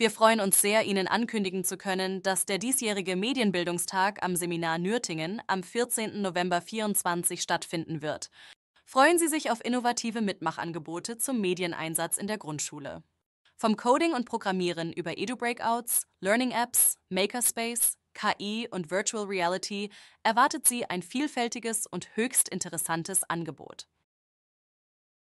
Wir freuen uns sehr, Ihnen ankündigen zu können, dass der diesjährige Medienbildungstag am Seminar Nürtingen am 14. November 24 stattfinden wird. Freuen Sie sich auf innovative Mitmachangebote zum Medieneinsatz in der Grundschule. Vom Coding und Programmieren über Edu-Breakouts, Learning-Apps, Makerspace, KI und Virtual Reality erwartet Sie ein vielfältiges und höchst interessantes Angebot.